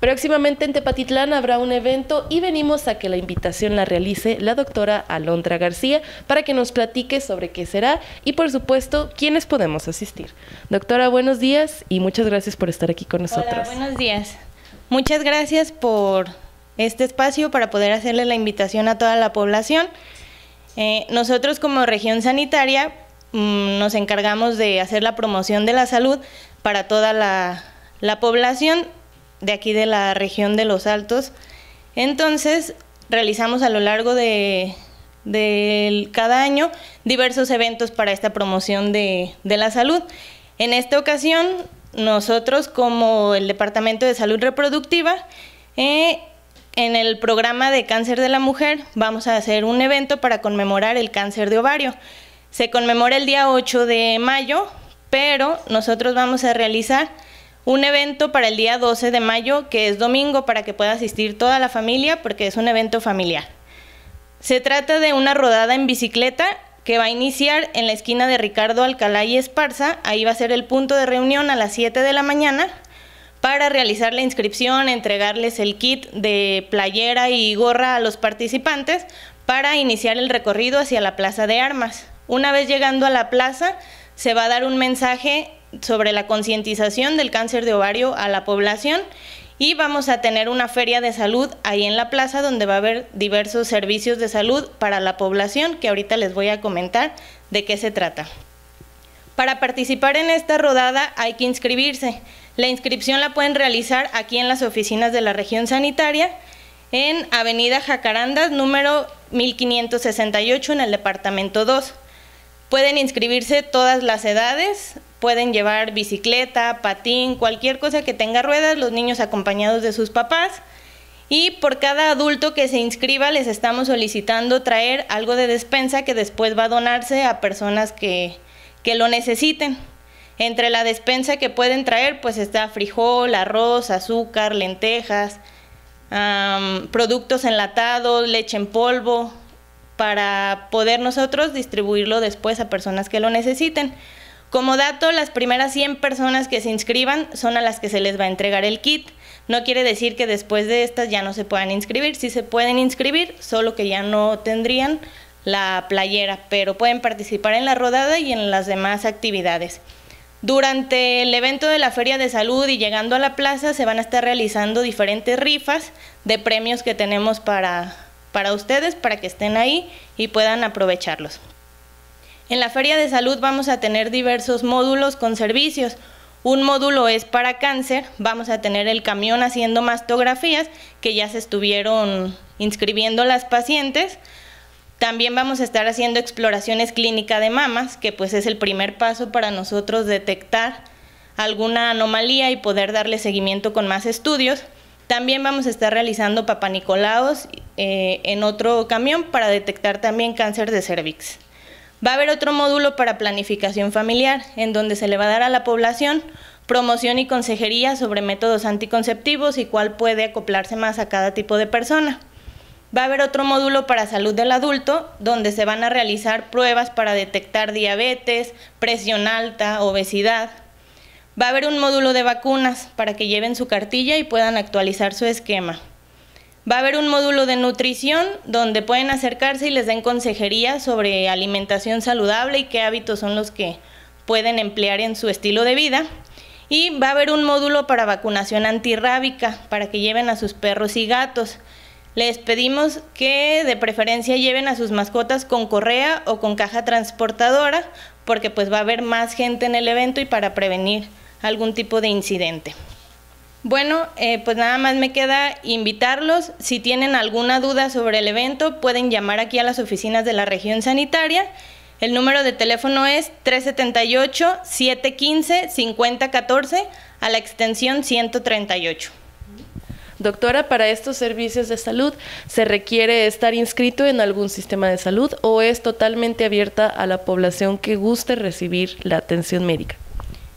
Próximamente en Tepatitlán habrá un evento y venimos a que la invitación la realice la doctora Alondra García para que nos platique sobre qué será y por supuesto quiénes podemos asistir. Doctora, buenos días y muchas gracias por estar aquí con nosotros. buenos días. Muchas gracias por este espacio para poder hacerle la invitación a toda la población. Eh, nosotros como región sanitaria mm, nos encargamos de hacer la promoción de la salud para toda la población de aquí de la región de Los Altos. Entonces, realizamos a lo largo de, cada año diversos eventos para esta promoción de, la salud. En esta ocasión, nosotros como el Departamento de Salud Reproductiva, eh, en el programa de cáncer de la mujer vamos a hacer un evento para conmemorar el cáncer de ovario. Se conmemora el día 8 de mayo, pero nosotros vamos a realizar un evento para el día 12 de mayo, que es domingo, para que pueda asistir toda la familia, porque es un evento familiar. Se trata de una rodada en bicicleta que va a iniciar en la esquina de Ricardo Alcalá y Esparza. Ahí va a ser el punto de reunión a las 7 de la mañana para realizar la inscripción, entregarles el kit de playera y gorra a los participantes para iniciar el recorrido hacia la Plaza de Armas. Una vez llegando a la plaza, se va a dar un mensaje sobre la concientización del cáncer de ovario a la población y vamos a tener una feria de salud ahí en la plaza donde va a haber diversos servicios de salud para la población que ahorita les voy a comentar de qué se trata. Para participar en esta rodada hay que inscribirse. La inscripción la pueden realizar aquí en las oficinas de la región sanitaria en Avenida Jacarandas número 1568 en el departamento 2. Pueden inscribirse todas las edades, pueden llevar bicicleta, patín, cualquier cosa que tenga ruedas, los niños acompañados de sus papás. Y por cada adulto que se inscriba les estamos solicitando traer algo de despensa que después va a donarse a personas que, que lo necesiten. Entre la despensa que pueden traer pues está frijol, arroz, azúcar, lentejas, productos enlatados, leche en polvo, para poder nosotros distribuirlo después a personas que lo necesiten. Como dato, las primeras 100 personas que se inscriban son a las que se les va a entregar el kit. No quiere decir que después de estas ya no se puedan inscribir, sí se pueden inscribir, solo que ya no tendrían la playera, pero pueden participar en la rodada y en las demás actividades. Durante el evento de la Feria de Salud y llegando a la plaza se van a estar realizando diferentes rifas de premios que tenemos para para ustedes, para que estén ahí y puedan aprovecharlos. En la Feria de Salud vamos a tener diversos módulos con servicios. Un módulo es para cáncer, vamos a tener el camión haciendo mastografías que ya se estuvieron inscribiendo las pacientes. También vamos a estar haciendo exploraciones clínicas de mamas, que pues es el primer paso para nosotros detectar alguna anomalía y poder darle seguimiento con más estudios. También vamos a estar realizando papanicolaos eh, en otro camión para detectar también cáncer de cervix. Va a haber otro módulo para planificación familiar, en donde se le va a dar a la población promoción y consejería sobre métodos anticonceptivos y cuál puede acoplarse más a cada tipo de persona. Va a haber otro módulo para salud del adulto, donde se van a realizar pruebas para detectar diabetes, presión alta, obesidad. Va a haber un módulo de vacunas para que lleven su cartilla y puedan actualizar su esquema. Va a haber un módulo de nutrición donde pueden acercarse y les den consejería sobre alimentación saludable y qué hábitos son los que pueden emplear en su estilo de vida. Y va a haber un módulo para vacunación antirrábica para que lleven a sus perros y gatos. Les pedimos que de preferencia lleven a sus mascotas con correa o con caja transportadora porque pues va a haber más gente en el evento y para prevenir algún tipo de incidente. Bueno, eh, pues nada más me queda invitarlos. Si tienen alguna duda sobre el evento, pueden llamar aquí a las oficinas de la región sanitaria. El número de teléfono es 378-715-5014 a la extensión 138. Doctora, para estos servicios de salud, ¿se requiere estar inscrito en algún sistema de salud o es totalmente abierta a la población que guste recibir la atención médica?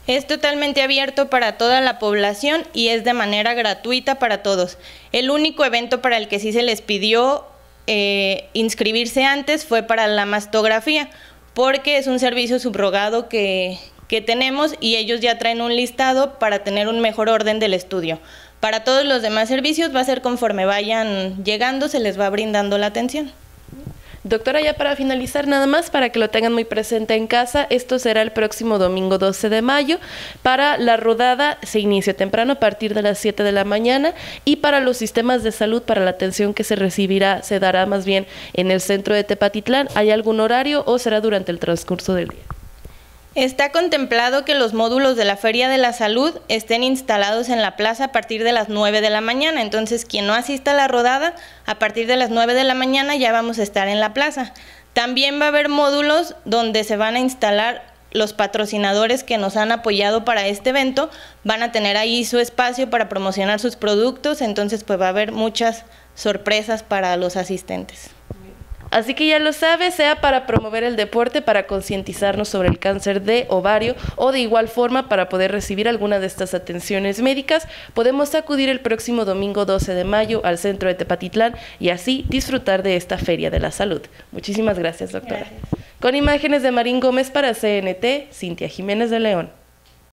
Es totalmente abierto para toda la población y es de manera gratuita para todos. El único evento para el que sí se les pidió eh, inscribirse antes fue para la mastografía, porque es un servicio subrogado que, que tenemos y ellos ya traen un listado para tener un mejor orden del estudio. Para todos los demás servicios va a ser conforme vayan llegando, se les va brindando la atención. Doctora, ya para finalizar, nada más para que lo tengan muy presente en casa, esto será el próximo domingo 12 de mayo. Para la rodada se inicia temprano a partir de las 7 de la mañana y para los sistemas de salud, para la atención que se recibirá, se dará más bien en el centro de Tepatitlán. ¿Hay algún horario o será durante el transcurso del día? Está contemplado que los módulos de la Feria de la Salud estén instalados en la plaza a partir de las 9 de la mañana. Entonces, quien no asista a la rodada, a partir de las 9 de la mañana ya vamos a estar en la plaza. También va a haber módulos donde se van a instalar los patrocinadores que nos han apoyado para este evento. Van a tener ahí su espacio para promocionar sus productos. Entonces, pues va a haber muchas sorpresas para los asistentes. Así que ya lo sabe, sea para promover el deporte, para concientizarnos sobre el cáncer de ovario o de igual forma para poder recibir alguna de estas atenciones médicas, podemos acudir el próximo domingo 12 de mayo al centro de Tepatitlán y así disfrutar de esta Feria de la Salud. Muchísimas gracias, doctora. Con imágenes de Marín Gómez para CNT, Cintia Jiménez de León.